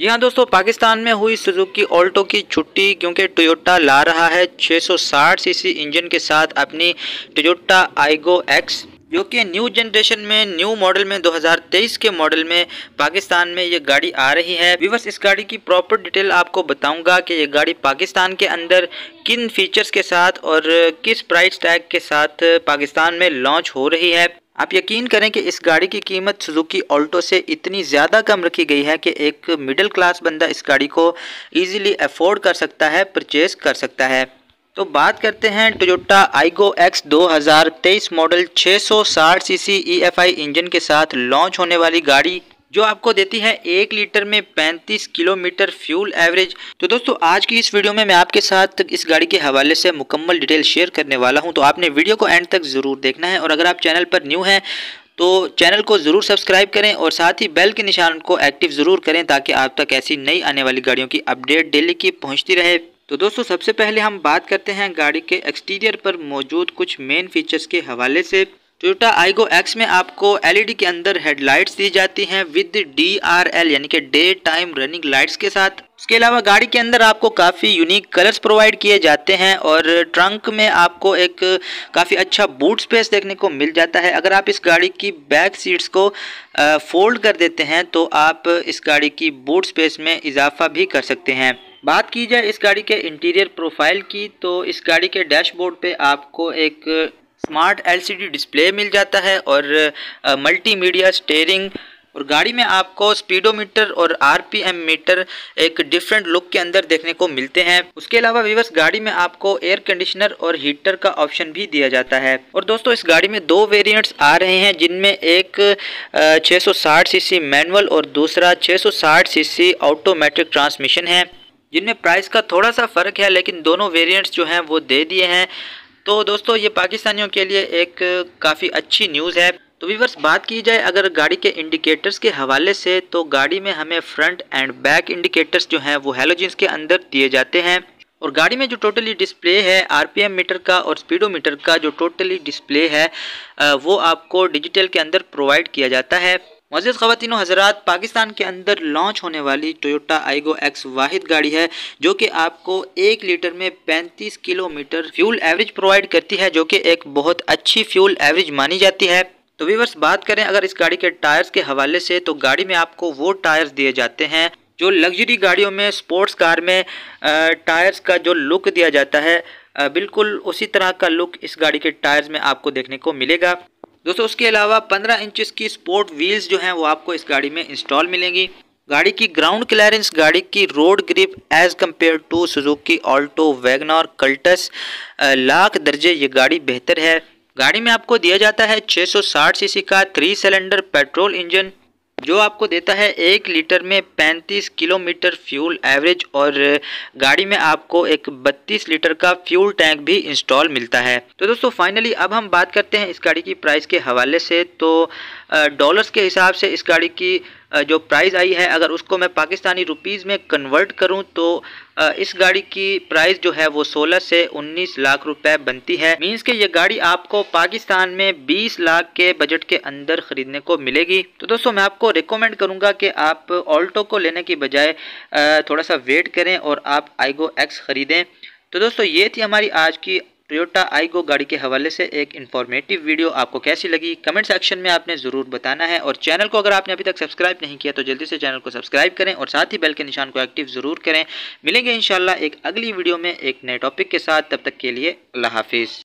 जी हाँ दोस्तों पाकिस्तान में हुई सुजुकी ऑल्टो की छुट्टी क्योंकि टोयोटा ला रहा है 660 सीसी इंजन के साथ अपनी टोयोटा आइगो एक्स जो कि न्यू जनरेशन में न्यू मॉडल में 2023 के मॉडल में पाकिस्तान में ये गाड़ी आ रही है विवर्स इस गाड़ी की प्रॉपर डिटेल आपको बताऊंगा कि ये गाड़ी पाकिस्तान के अंदर किन फीचर्स के साथ और किस प्राइस टैग के साथ पाकिस्तान में लॉन्च हो रही है आप यकीन करें कि इस गाड़ी की कीमत सुजुकी ऑल्टो से इतनी ज़्यादा कम रखी गई है कि एक मिडिल क्लास बंदा इस गाड़ी को ईजिली अफोर्ड कर सकता है परचेज़ कर सकता है तो बात करते हैं Toyota Aygo X 2023 model 660 CC EFI engine के साथ लॉन्च होने वाली गाड़ी जो आपको देती है एक लीटर में 35 किलोमीटर फ्यूल एवरेज तो दोस्तों आज की इस वीडियो में मैं आपके साथ इस गाड़ी के हवाले से मुकम्मल डिटेल शेयर करने वाला हूं तो आपने वीडियो को एंड तक ज़रूर देखना है और अगर आप चैनल पर न्यू हैं तो चैनल को ज़रूर सब्सक्राइब करें और साथ ही बेल के निशान को एक्टिव ज़रूर करें ताकि आप तक ऐसी नई आने वाली गाड़ियों की अपडेट डेली की पहुँचती रहे तो दोस्तों सबसे पहले हम बात करते हैं गाड़ी के एक्सटीरियर पर मौजूद कुछ मेन फीचर्स के हवाले से टोयोटा आईगो एक्स में आपको एलईडी e के अंदर हेडलाइट्स दी जाती हैं विद डीआरएल यानी कि डे टाइम रनिंग लाइट्स के साथ इसके अलावा गाड़ी के अंदर आपको काफ़ी यूनिक कलर्स प्रोवाइड किए जाते हैं और ट्रंक में आपको एक काफ़ी अच्छा बूट स्पेस देखने को मिल जाता है अगर आप इस गाड़ी की बैक सीट्स को फोल्ड कर देते हैं तो आप इस गाड़ी की बूट स्पेस में इजाफा भी कर सकते हैं बात की जाए इस गाड़ी के इंटीरियर प्रोफाइल की तो इस गाड़ी के डैशबोर्ड पे आपको एक स्मार्ट एलसीडी डिस्प्ले मिल जाता है और मल्टीमीडिया स्टेयरिंग और गाड़ी में आपको स्पीडोमीटर और आरपीएम मीटर एक डिफरेंट लुक के अंदर देखने को मिलते हैं उसके अलावा विवर्स गाड़ी में आपको एयर कंडीशनर और हीटर का ऑप्शन भी दिया जाता है और दोस्तों इस गाड़ी में दो वेरिएंट्स आ रहे हैं जिनमें एक 660 सीसी मैनुअल और दूसरा 660 सीसी ऑटोमेटिक ट्रांसमिशन है जिनमें प्राइस का थोड़ा सा फ़र्क है लेकिन दोनों वेरियंट्स जो हैं वो दे दिए हैं तो दोस्तों ये पाकिस्तानियों के लिए एक काफ़ी अच्छी न्यूज़ है तो वीवर्स बात की जाए अगर गाड़ी के इंडिकेटर्स के हवाले से तो गाड़ी में हमें फ्रंट एंड बैक इंडिकेटर्स जो हैं वो हेलोजिन्स के अंदर दिए जाते हैं और गाड़ी में जो टोटली डिस्प्ले है आरपीएम मीटर का और स्पीडोमीटर का जो टोटली डिस्प्ले है वो आपको डिजिटल के अंदर प्रोवाइड किया जाता है मज़द ख़वान हजरात पाकिस्तान के अंदर लॉन्च होने वाली टोयोटा आइगो एक्स वाहिद गाड़ी है जो कि आपको एक लीटर में 35 किलोमीटर फ्यूल एवरेज प्रोवाइड करती है जो कि एक बहुत अच्छी फ्यूल एवरेज मानी जाती है तो वीवर्स बात करें अगर इस गाड़ी के टायर्स के हवाले से तो गाड़ी में आपको वो टायर्स दिए जाते हैं जो लग्जरी गाड़ियों में स्पोर्ट्स कार में टायर्स का जो लुक दिया जाता है बिल्कुल उसी तरह का लुक इस गाड़ी के टायर्स में आपको देखने को मिलेगा दोस्तों उसके अलावा 15 इंचेस की स्पोर्ट व्हील्स जो हैं वो आपको इस गाड़ी में इंस्टॉल मिलेंगी गाड़ी की ग्राउंड क्लियरेंस गाड़ी की road grip as compare to Suzuki Alto और कल्टस लाख दर्जे ये गाड़ी बेहतर है गाड़ी में आपको दिया जाता है 660 सीसी का थ्री सिलेंडर पेट्रोल इंजन जो आपको देता है एक लीटर में 35 किलोमीटर फ्यूल एवरेज और गाड़ी में आपको एक 32 लीटर का फ्यूल टैंक भी इंस्टॉल मिलता है तो दोस्तों फाइनली अब हम बात करते हैं इस गाड़ी की प्राइस के हवाले से तो डॉलर्स के हिसाब से इस गाड़ी की जो प्राइस आई है अगर उसको मैं पाकिस्तानी रुपीज़ में कन्वर्ट करूं तो इस गाड़ी की प्राइस जो है वो 16 से 19 लाख रुपए बनती है मींस कि ये गाड़ी आपको पाकिस्तान में 20 लाख के बजट के अंदर ख़रीदने को मिलेगी तो दोस्तों मैं आपको रिकमेंड करूंगा कि आप ऑल्टो को लेने की बजाय थोड़ा सा वेट करें और आप आईगो एक्स ख़रीदें तो दोस्तों ये थी हमारी आज की टोयोटा आईगो गाड़ी के हवाले से एक इन्फॉर्मेटिव वीडियो आपको कैसी लगी कमेंट सेक्शन में आपने ज़रूर बताना है और चैनल को अगर आपने अभी तक सब्सक्राइब नहीं किया तो जल्दी से चैनल को सब्सक्राइब करें और साथ ही बेल के निशान को एक्टिव ज़रूर करें मिलेंगे इन एक अगली वीडियो में एक नए टॉपिक के साथ तब तक के लिए अल्लाह हाफिज़